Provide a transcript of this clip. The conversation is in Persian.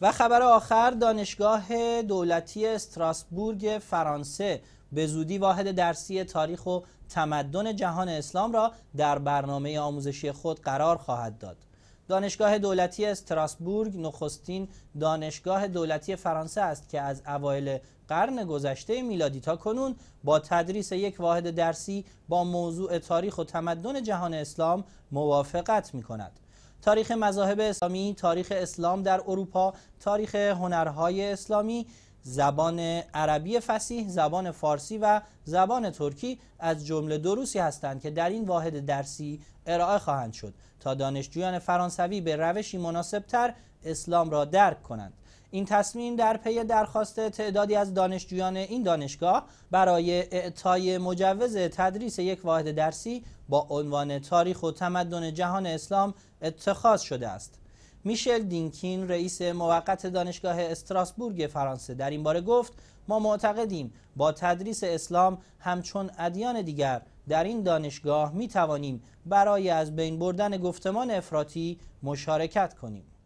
و خبر آخر دانشگاه دولتی استراسبورگ فرانسه به زودی واحد درسی تاریخ و تمدن جهان اسلام را در برنامه آموزشی خود قرار خواهد داد دانشگاه دولتی استراسبورگ نخستین دانشگاه دولتی فرانسه است که از اوایل قرن گذشته میلادی تا کنون با تدریس یک واحد درسی با موضوع تاریخ و تمدن جهان اسلام موافقت می کند. تاریخ مذاهب اسلامی، تاریخ اسلام در اروپا، تاریخ هنرهای اسلامی، زبان عربی فسیح، زبان فارسی و زبان ترکی از جمله دروسی هستند که در این واحد درسی ارائه خواهند شد تا دانشجویان فرانسوی به روشی مناسبتر اسلام را درک کنند. این تصمیم در پی درخواست تعدادی از دانشجویان این دانشگاه برای اعطای مجوز تدریس یک واحد درسی با عنوان تاریخ و تمدن جهان اسلام اتخاذ شده است میشل دینکین رئیس موقت دانشگاه استراسبورگ فرانسه در این باره گفت ما معتقدیم با تدریس اسلام همچون ادیان دیگر در این دانشگاه می توانیم برای از بین بردن گفتمان افراطی مشارکت کنیم